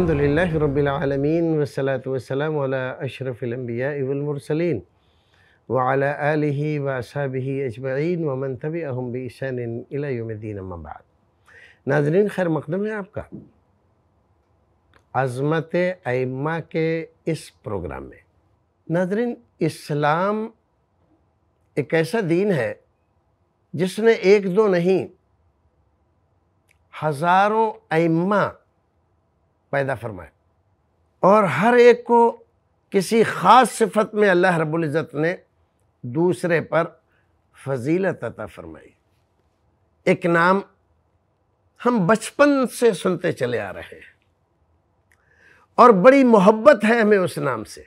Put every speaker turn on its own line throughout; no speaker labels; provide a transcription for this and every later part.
الحمد للہ رب والصلاة والسلام وسلم أشرف اشرف والمرسلين وعلى آله وأصحابه أجمعين ومن تبعهم بإحسان إلى يوم الدين احمدین بعد ناظرین خیر مقدم ہے آپ کا عظمت ائمہ کے اس پروگرام میں ناظرین اسلام ایک ایسا دین ہے جس نے ایک دو نہیں ہزاروں ائمہ پیدا فرمائے اور ہر ایک کو کسی خاص صفت میں اللہ رب العزت نے دوسرے پر فضیلت عطا فرمائی ایک نام ہم بچپن سے سنتے چلے آ رہے ہیں اور بڑی محبت ہے ہمیں اس نام سے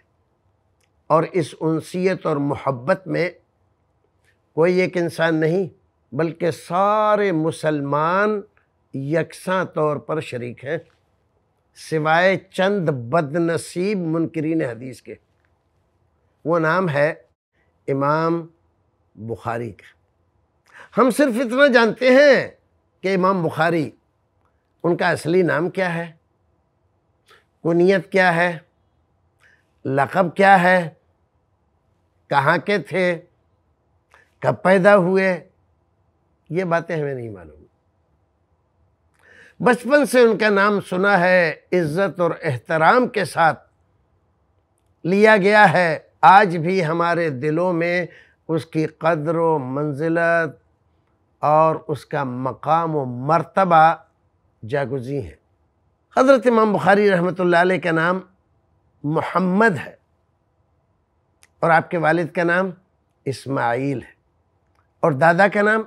اور اس انسیت اور محبت میں کوئی ایک انسان نہیں بلکہ سارے مسلمان یکساں طور پر شریک ہیں سوائے چند بد نصیب منکرین حدیث کے وہ نام ہے امام بخاری کا ہم صرف اتنا جانتے ہیں کہ امام بخاری ان کا اصلی نام کیا ہے کنیت کیا ہے لقب کیا ہے کہاں کے تھے کب پیدا ہوئے یہ باتیں ہمیں نہیں معلوم بچپن سے ان کا نام سنا ہے عزت اور احترام کے ساتھ لیا گیا ہے آج بھی ہمارے دلوں میں اس کی قدر و منزلت اور اس کا مقام و مرتبہ جاگزی ہیں حضرت امام بخاری رحمۃ اللہ علیہ کا نام محمد ہے اور آپ کے والد کا نام اسماعیل ہے اور دادا کا نام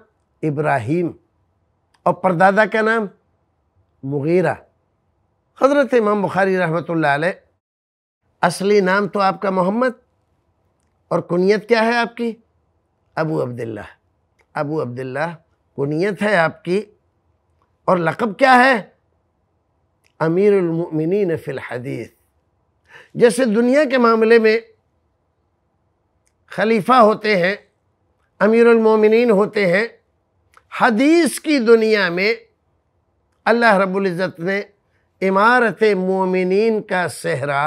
ابراہیم اور پردادا کا نام مغیرہ حضرت امام بخاری رحمۃ اللہ علیہ اصلی نام تو آپ کا محمد اور کنیت کیا ہے آپ کی ابو عبداللہ ابو عبداللہ کنیت ہے آپ کی اور لقب کیا ہے امیر المؤمنین فی الحدیث جیسے دنیا کے معاملے میں خلیفہ ہوتے ہیں امیر المومنین ہوتے ہیں حدیث کی دنیا میں اللہ رب العزت نے عمارت مومنین کا صحرا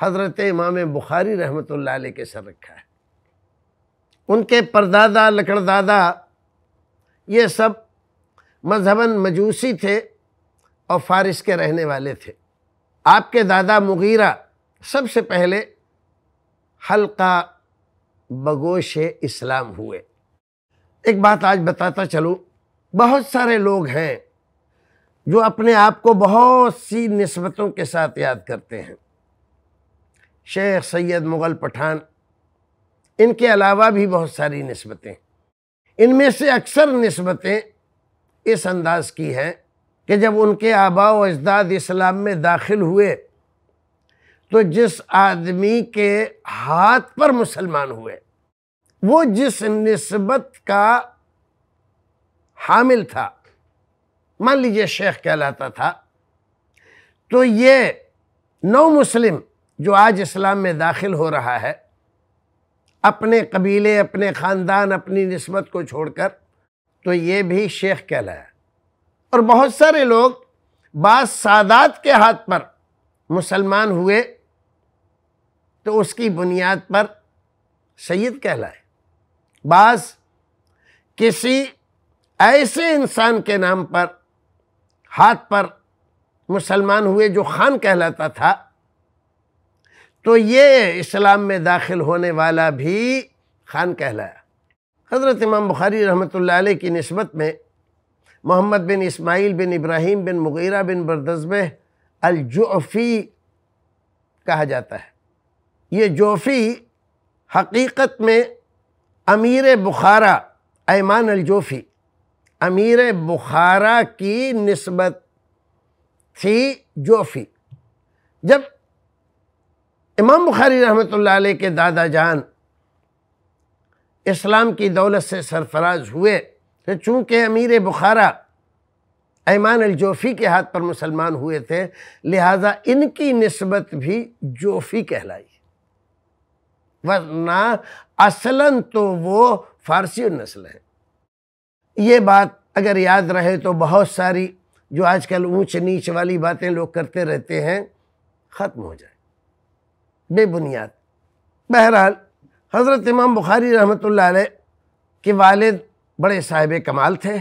حضرت امام بخاری رحمۃ اللہ علیہ کے سر رکھا ہے ان کے پردادا لکڑ دادا یہ سب مذہباً مجوسی تھے اور فارس کے رہنے والے تھے آپ کے دادا مغیرہ سب سے پہلے حلقہ بگوش اسلام ہوئے ایک بات آج بتاتا چلوں بہت سارے لوگ ہیں جو اپنے آپ کو بہت سی نسبتوں کے ساتھ یاد کرتے ہیں شیخ سید مغل پٹھان ان کے علاوہ بھی بہت ساری نسبتیں ان میں سے اکثر نسبتیں اس انداز کی ہیں کہ جب ان کے آبا و اجداد اسلام میں داخل ہوئے تو جس آدمی کے ہاتھ پر مسلمان ہوئے وہ جس نسبت کا حامل تھا مان لیجئے شیخ کہلاتا تھا تو یہ نو مسلم جو آج اسلام میں داخل ہو رہا ہے اپنے قبیلے اپنے خاندان اپنی نسبت کو چھوڑ کر تو یہ بھی شیخ کہلایا اور بہت سارے لوگ بعض سادات کے ہاتھ پر مسلمان ہوئے تو اس کی بنیاد پر سید کہلائے بعض کسی ایسے انسان کے نام پر ہاتھ پر مسلمان ہوئے جو خان کہلاتا تھا تو یہ اسلام میں داخل ہونے والا بھی خان کہلایا حضرت امام بخاری رحمۃ اللہ علیہ کی نسبت میں محمد بن اسماعیل بن ابراہیم بن مغیرہ بن بردزبہ الجعفی کہا جاتا ہے یہ جوفی حقیقت میں امیر بخارا ایمان الجوفی امیر بخارا کی نسبت تھی جوفی جب امام بخاری رحمۃ اللہ علیہ کے دادا جان اسلام کی دولت سے سرفراز ہوئے تو چونکہ امیر بخارا ایمان الجوفی کے ہاتھ پر مسلمان ہوئے تھے لہٰذا ان کی نسبت بھی جوفی کہلائی ورنہ اصلاً تو وہ فارسی النسل نسل یہ بات اگر یاد رہے تو بہت ساری جو آج کل اونچ نیچ والی باتیں لوگ کرتے رہتے ہیں ختم ہو جائے بے بنیاد بہرحال حضرت امام بخاری رحمۃ اللہ علیہ کے والد بڑے صاحب کمال تھے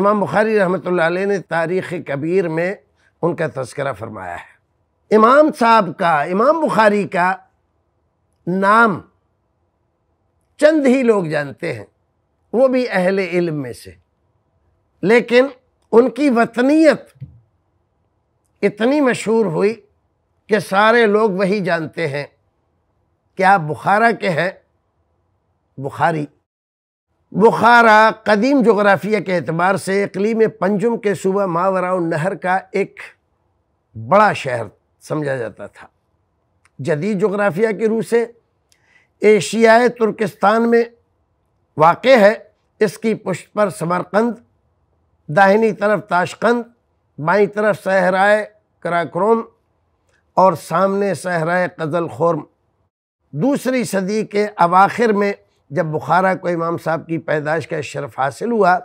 امام بخاری رحمۃ اللہ علیہ نے تاریخ کبیر میں ان کا تذکرہ فرمایا ہے امام صاحب کا امام بخاری کا نام چند ہی لوگ جانتے ہیں وہ بھی اہل علم میں سے لیکن ان کی وطنیت اتنی مشہور ہوئی کہ سارے لوگ وہی جانتے ہیں کہ آپ بخارا کے ہیں بخاری بخارا قدیم جغرافیہ کے اعتبار سے اقلیم پنجم کے صوبہ ماورا نہر کا ایک بڑا شہر سمجھا جاتا تھا جدید جغرافیہ کی روح سے ایشیائے ترکستان میں واقع ہے اس کی پشت پر سمرقند داہنی طرف تاشقند بائیں طرف صحرائے کراکروم اور سامنے صحرائے قزل خورم دوسری صدی کے اواخر میں جب بخارا کو امام صاحب کی پیدائش کا شرف حاصل ہوا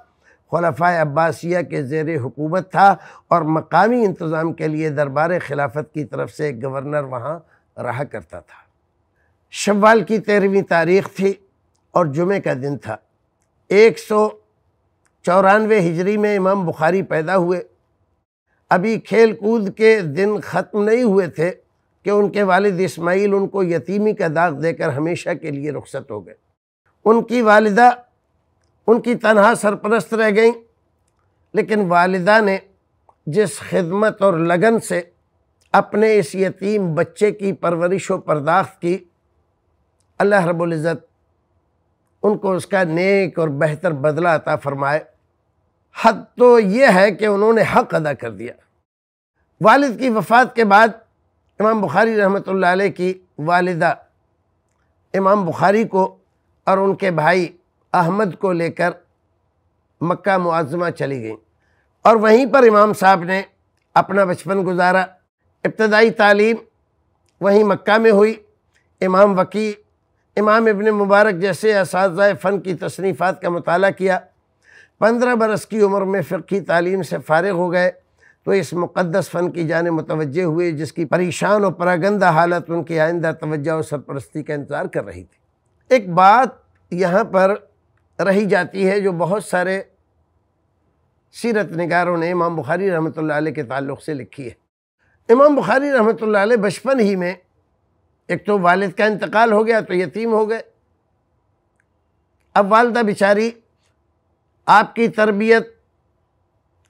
خلفۂ عباسیہ کے زیر حکومت تھا اور مقامی انتظام کے لیے دربار خلافت کی طرف سے گورنر وہاں رہا کرتا تھا شوال کی تیرہویں تاریخ تھی اور جمعہ کا دن تھا ایک سو چورانوے ہجری میں امام بخاری پیدا ہوئے ابھی کھیل کود کے دن ختم نہیں ہوئے تھے کہ ان کے والد اسماعیل ان کو یتیمی کا داغ دے کر ہمیشہ کے لیے رخصت ہو گئے ان کی والدہ ان کی تنہا سرپرست رہ گئیں لیکن والدہ نے جس خدمت اور لگن سے اپنے اس یتیم بچے کی پرورش و پرداخت کی اللہ رب العزت ان کو اس کا نیک اور بہتر بدلہ عطا فرمائے حد تو یہ ہے کہ انہوں نے حق ادا کر دیا والد کی وفات کے بعد امام بخاری رحمۃ اللہ علیہ کی والدہ امام بخاری کو اور ان کے بھائی احمد کو لے کر مکہ معظمہ چلی گئیں اور وہیں پر امام صاحب نے اپنا بچپن گزارا ابتدائی تعلیم وہیں مکہ میں ہوئی امام وکی امام ابن مبارک جیسے اساتذہ فن کی تصنیفات کا مطالعہ کیا پندرہ برس کی عمر میں فقی تعلیم سے فارغ ہو گئے تو اس مقدس فن کی جانب متوجہ ہوئے جس کی پریشان و پراگندہ حالت ان کی آئندہ توجہ و سرپرستی کا انتظار کر رہی تھی ایک بات یہاں پر رہی جاتی ہے جو بہت سارے سیرت نگاروں نے امام بخاری رحمۃ اللہ علیہ کے تعلق سے لکھی ہے امام بخاری رحمۃ اللہ علیہ بچپن ہی میں ایک تو والد کا انتقال ہو گیا تو یتیم ہو گئے اب والدہ بیچاری آپ کی تربیت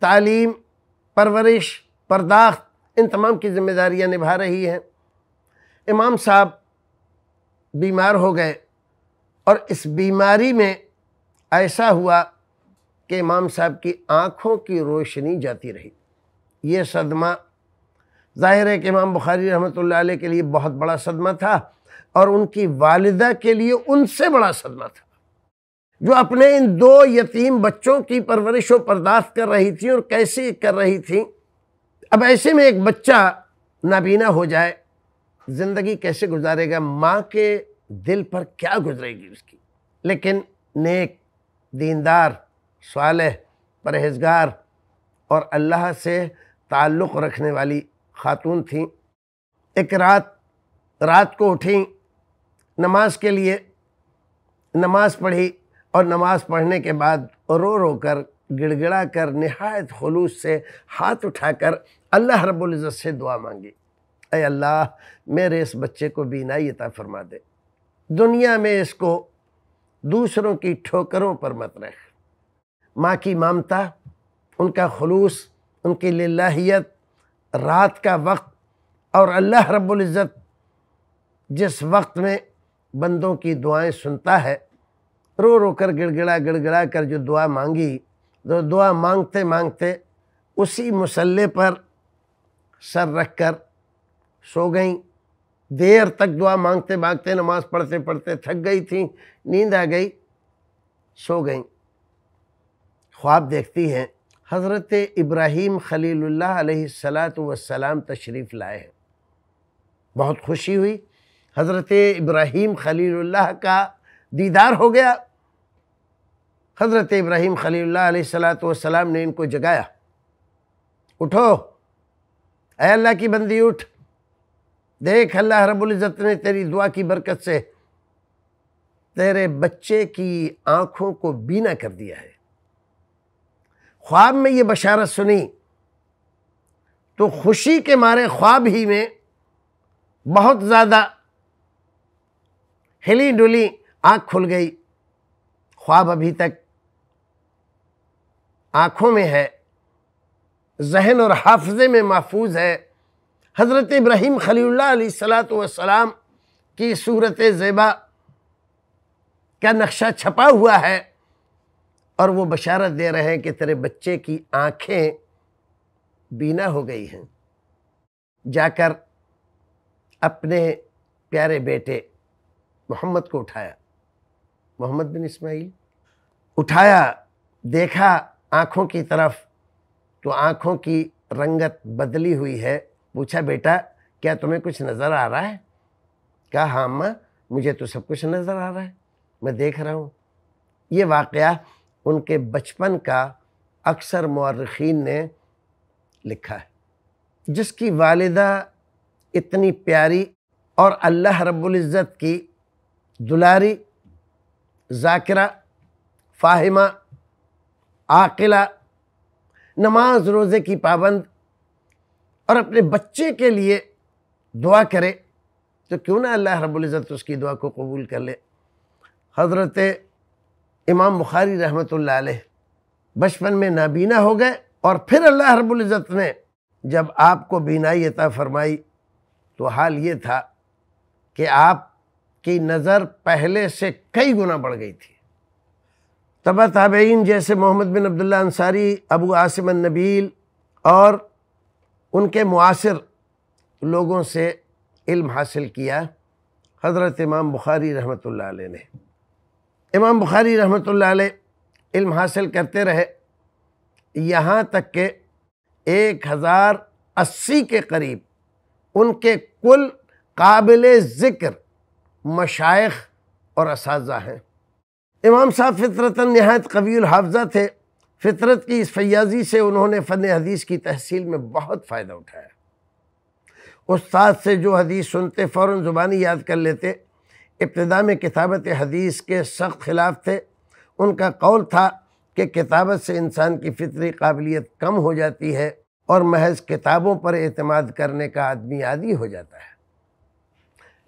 تعلیم پرورش پرداخت ان تمام کی ذمہ داریاں نبھا رہی ہیں امام صاحب بیمار ہو گئے اور اس بیماری میں ایسا ہوا کہ امام صاحب کی آنکھوں کی روشنی جاتی رہی یہ صدمہ ظاہر ہے کہ امام بخاری رحمۃ اللہ علیہ کے لیے بہت بڑا صدمہ تھا اور ان کی والدہ کے لیے ان سے بڑا صدمہ تھا جو اپنے ان دو یتیم بچوں کی پرورش و پرداخت کر رہی تھیں اور کیسے کر رہی تھیں اب ایسے میں ایک بچہ نابینا ہو جائے زندگی کیسے گزارے گا ماں کے دل پر کیا گزرے گی اس کی لیکن نیک دیندار صالح پرہیزگار اور اللہ سے تعلق رکھنے والی خاتون تھیں ایک رات رات کو اٹھیں نماز کے لیے نماز پڑھی اور نماز پڑھنے کے بعد رو رو کر گڑ گڑا کر نہایت خلوص سے ہاتھ اٹھا کر اللہ رب العزت سے دعا مانگی اے اللہ میرے اس بچے کو بینائی عطا فرما دے دنیا میں اس کو دوسروں کی ٹھوکروں پر مت رکھ ماں کی مامتا ان کا خلوص ان کی للہیت رات کا وقت اور اللہ رب العزت جس وقت میں بندوں کی دعائیں سنتا ہے رو رو کر گڑ گڑا گڑ گڑا کر جو دعا مانگی تو دعا مانگتے مانگتے اسی مسلح پر سر رکھ کر سو گئیں دیر تک دعا مانگتے مانگتے نماز پڑھتے پڑھتے تھک گئی تھیں نیند آ گئی سو گئیں خواب دیکھتی ہیں حضرت ابراہیم خلیل اللہ علیہ السلاۃ والسلام تشریف لائے ہیں بہت خوشی ہوئی حضرت ابراہیم خلیل اللہ کا دیدار ہو گیا حضرت ابراہیم خلیل اللہ علیہ السلاۃ والسلام نے ان کو جگایا اٹھو اے اللہ کی بندی اٹھ دیکھ اللہ رب العزت نے تیری دعا کی برکت سے تیرے بچے کی آنکھوں کو بینا کر دیا ہے خواب میں یہ بشارت سنی تو خوشی کے مارے خواب ہی میں بہت زیادہ ہلی ڈلی آنکھ کھل گئی خواب ابھی تک آنکھوں میں ہے ذہن اور حافظے میں محفوظ ہے حضرت ابراہیم خلی اللہ علیہ اللہۃ والسلام کی صورت زیبا کا نقشہ چھپا ہوا ہے اور وہ بشارت دے رہے ہیں کہ تیرے بچے کی آنکھیں بینا ہو گئی ہیں جا کر اپنے پیارے بیٹے محمد کو اٹھایا محمد بن اسماعیل اٹھایا دیکھا آنکھوں کی طرف تو آنکھوں کی رنگت بدلی ہوئی ہے پوچھا بیٹا کیا تمہیں کچھ نظر آ رہا ہے کہا ہاں ماں مجھے تو سب کچھ نظر آ رہا ہے میں دیکھ رہا ہوں یہ واقعہ ان کے بچپن کا اکثر معرخین نے لکھا ہے جس کی والدہ اتنی پیاری اور اللہ رب العزت کی دلاری ذاکرہ فاہمہ عاقلہ نماز روزے کی پابند اور اپنے بچے کے لیے دعا کرے تو کیوں نہ اللہ رب العزت اس کی دعا کو قبول کر لے حضرت امام بخاری رحمۃ اللہ علیہ بچپن میں نابینا ہو گئے اور پھر اللہ رب العزت نے جب آپ کو بینائی عطا فرمائی تو حال یہ تھا کہ آپ کی نظر پہلے سے کئی گنا بڑھ گئی تھی تبا تابعین جیسے محمد بن عبداللہ انصاری ابو عاصم النبیل اور ان کے معاصر لوگوں سے علم حاصل کیا حضرت امام بخاری رحمۃ اللہ علیہ نے امام بخاری رحمۃ اللہ علیہ علم حاصل کرتے رہے یہاں تک کہ ایک ہزار اسی کے قریب ان کے کل قابل ذکر مشائق اور اساتذہ ہیں امام صاحب فطرتاً نہایت قوی الحافظہ تھے فطرت کی اس فیاضی سے انہوں نے فن حدیث کی تحصیل میں بہت فائدہ اٹھایا استاد سے جو حدیث سنتے فوراً زبانی یاد کر لیتے ابتدا میں کتابت حدیث کے سخت خلاف تھے ان کا قول تھا کہ کتابت سے انسان کی فطری قابلیت کم ہو جاتی ہے اور محض کتابوں پر اعتماد کرنے کا آدمی عادی ہو جاتا ہے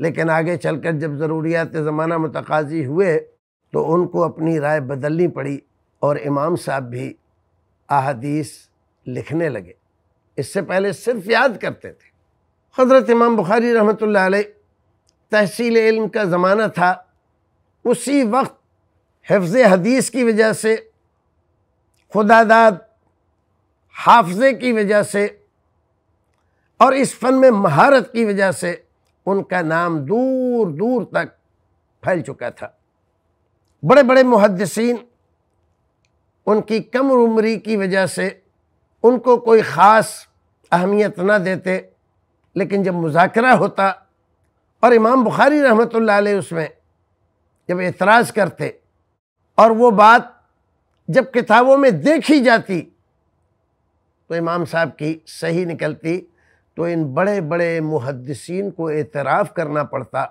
لیکن آگے چل کر جب ضروریات زمانہ متقاضی ہوئے تو ان کو اپنی رائے بدلنی پڑی اور امام صاحب بھی احادیث لکھنے لگے اس سے پہلے صرف یاد کرتے تھے حضرت امام بخاری رحمۃ اللہ علیہ تحصیل علم کا زمانہ تھا اسی وقت حفظ حدیث کی وجہ سے خدا داد حافظے کی وجہ سے اور اس فن میں مہارت کی وجہ سے ان کا نام دور دور تک پھیل چکا تھا بڑے بڑے محدثین ان کی کم عمری کی وجہ سے ان کو کوئی خاص اہمیت نہ دیتے لیکن جب مذاکرہ ہوتا اور امام بخاری رحمۃ اللہ علیہ اس میں جب اعتراض کرتے اور وہ بات جب کتابوں میں دیکھی جاتی تو امام صاحب کی صحیح نکلتی تو ان بڑے بڑے محدثین کو اعتراف کرنا پڑتا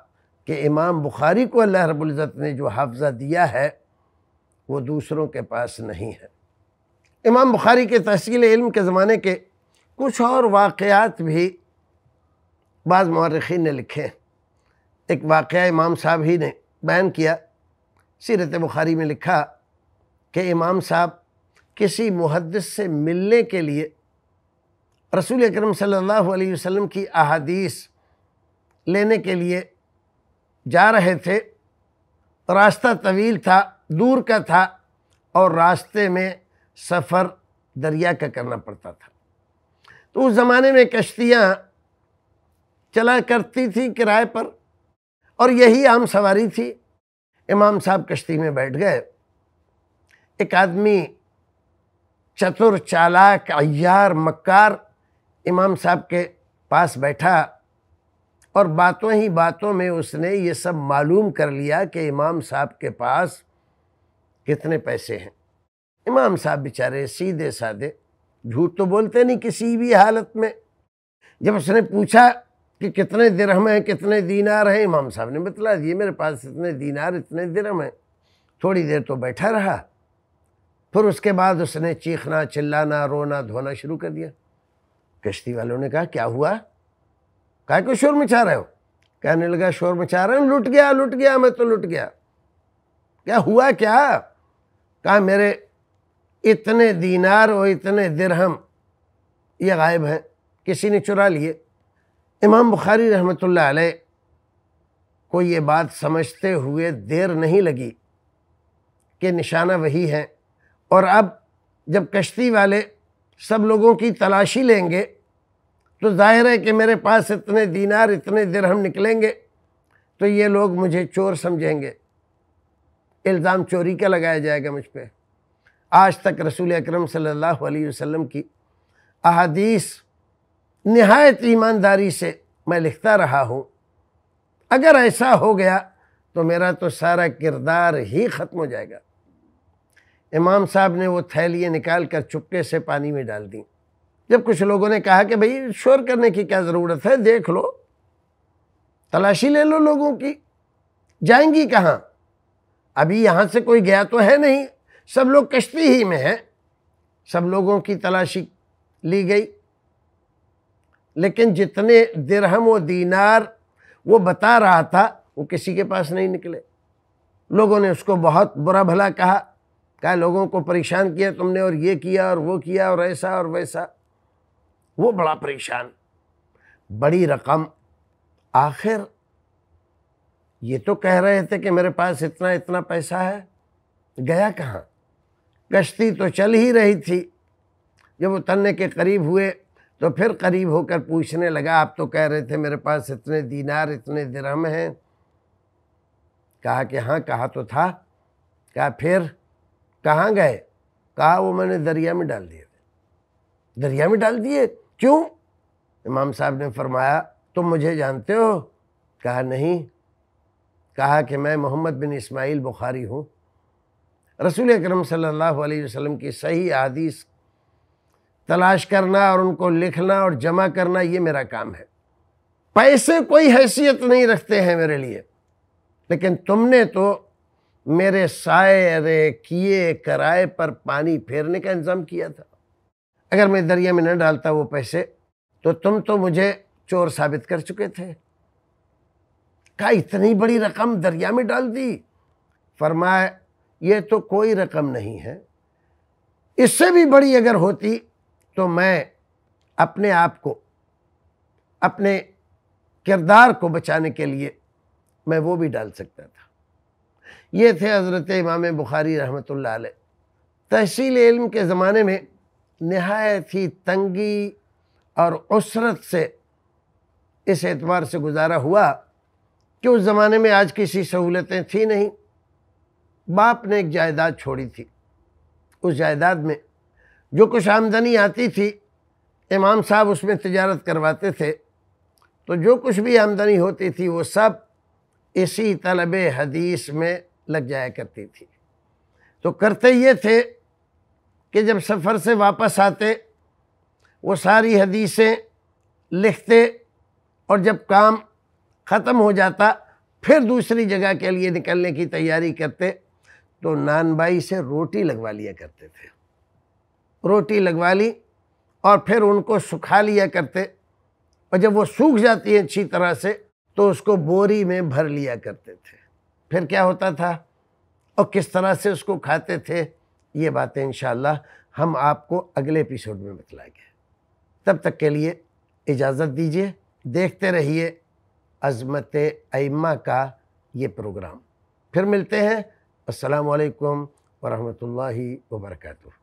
کہ امام بخاری کو اللہ رب العزت نے جو حافظہ دیا ہے وہ دوسروں کے پاس نہیں ہے امام بخاری کے تحصیل علم کے زمانے کے کچھ اور واقعات بھی بعض مورخین نے لکھے ہیں ایک واقعہ امام صاحب ہی نے بیان کیا سیرت بخاری میں لکھا کہ امام صاحب کسی محدث سے ملنے کے لیے رسول اکرم صلی اللہ علیہ وسلم کی احادیث لینے کے لیے جا رہے تھے راستہ طویل تھا دور کا تھا اور راستے میں سفر دریا کا کرنا پڑتا تھا تو اس زمانے میں کشتیاں چلا کرتی تھی کرائے پر اور یہی عام سواری تھی امام صاحب کشتی میں بیٹھ گئے ایک آدمی چتر چالاک عیار مکار امام صاحب کے پاس بیٹھا اور باتوں ہی باتوں میں اس نے یہ سب معلوم کر لیا کہ امام صاحب کے پاس کتنے پیسے ہیں امام صاحب بچارے سیدھے سادھے جھوٹ تو بولتے نہیں کسی بھی حالت میں جب اس نے پوچھا کہ کتنے درہم ہیں کتنے دینار ہیں امام صاحب نے بتلا دیے میرے پاس اتنے دینار اتنے درہم ہیں تھوڑی دیر تو بیٹھا رہا پھر اس کے بعد اس نے چیخنا چلانا رونا دھونا شروع کر دیا کشتی والوں نے کہا کیا ہوا کہا کہ شور مچا رہے ہو کہنے لگا شور مچا رہے ہیں لٹ گیا لٹ گیا میں تو لٹ گیا کیا ہوا کیا کہا میرے اتنے دینار اور اتنے درہم یہ غائب ہیں کسی نے چرا لیے امام بخاری رحمۃ اللہ علیہ کو یہ بات سمجھتے ہوئے دیر نہیں لگی کہ نشانہ وہی ہے اور اب جب کشتی والے سب لوگوں کی تلاشی لیں گے تو ظاہر ہے کہ میرے پاس اتنے دینار اتنے درہم نکلیں گے تو یہ لوگ مجھے چور سمجھیں گے الزام چوری کا لگایا جائے گا مجھ پہ آج تک رسول اکرم صلی اللہ علیہ وسلم کی احادیث نہایت ایمانداری سے میں لکھتا رہا ہوں اگر ایسا ہو گیا تو میرا تو سارا کردار ہی ختم ہو جائے گا امام صاحب نے وہ تھیلیے نکال کر چپکے سے پانی میں ڈال دیں جب کچھ لوگوں نے کہا کہ بھئی شور کرنے کی کیا ضرورت ہے دیکھ لو تلاشی لے لو لوگوں کی جائیں گی کہاں ابھی یہاں سے کوئی گیا تو ہے نہیں سب لوگ کشتی ہی میں ہیں سب لوگوں کی تلاشی لی گئی لیکن جتنے درہم و دینار وہ بتا رہا تھا وہ کسی کے پاس نہیں نکلے لوگوں نے اس کو بہت برا بھلا کہا کہا لوگوں کو پریشان کیا تم نے اور یہ کیا اور وہ کیا اور ایسا اور ویسا وہ بڑا پریشان بڑی رقم آخر یہ تو کہہ رہے تھے کہ میرے پاس اتنا اتنا پیسہ ہے گیا کہاں کشتی تو چل ہی رہی تھی جب وہ تنے کے قریب ہوئے تو پھر قریب ہو کر پوچھنے لگا آپ تو کہہ رہے تھے میرے پاس اتنے دینار اتنے درم ہیں کہا کہ ہاں کہا تو تھا کہا پھر کہاں گئے کہا وہ میں نے دریا میں ڈال دیے دریا میں ڈال دیے کیوں امام صاحب نے فرمایا تم مجھے جانتے ہو کہا نہیں کہا کہ میں محمد بن اسماعیل بخاری ہوں رسول اکرم صلی اللہ علیہ وسلم کی صحیح عادیث تلاش کرنا اور ان کو لکھنا اور جمع کرنا یہ میرا کام ہے پیسے کوئی حیثیت نہیں رکھتے ہیں میرے لیے لیکن تم نے تو میرے سائے کیے کرائے پر پانی پھیرنے کا انتظام کیا تھا اگر میں دریا میں نہ ڈالتا وہ پیسے تو تم تو مجھے چور ثابت کر چکے تھے کہا اتنی بڑی رقم دریا میں ڈال دی فرمایا یہ تو کوئی رقم نہیں ہے اس سے بھی بڑی اگر ہوتی تو میں اپنے آپ کو اپنے کردار کو بچانے کے لیے میں وہ بھی ڈال سکتا تھا یہ تھے حضرت امام بخاری رحمۃ اللہ علیہ تحصیل علم کے زمانے میں نہایت ہی تنگی اور عسرت سے اس اعتبار سے گزارا ہوا کہ اس زمانے میں آج کسی سہولتیں تھیں نہیں باپ نے ایک جائیداد چھوڑی تھی اس جائیداد میں جو کچھ آمدنی آتی تھی امام صاحب اس میں تجارت کرواتے تھے تو جو کچھ بھی آمدنی ہوتی تھی وہ سب اسی طلب حدیث میں لگ جایا کرتی تھی تو کرتے یہ تھے کہ جب سفر سے واپس آتے وہ ساری حدیثیں لکھتے اور جب کام ختم ہو جاتا پھر دوسری جگہ کے لیے نکلنے کی تیاری کرتے تو نان بائی سے روٹی لگوا لیا کرتے تھے روٹی لگوا لی اور پھر ان کو سکھا لیا کرتے اور جب وہ سوکھ جاتی ہیں اچھی طرح سے تو اس کو بوری میں بھر لیا کرتے تھے پھر کیا ہوتا تھا اور کس طرح سے اس کو کھاتے تھے یہ باتیں انشاءاللہ ہم آپ کو اگلے اپیسوڈ میں بتلائیں گے تب تک کے لیے اجازت دیجیے دیکھتے رہیے عظمت ائمہ کا یہ پروگرام پھر ملتے ہیں السلام علیکم ورحمۃ اللہ وبرکاتہ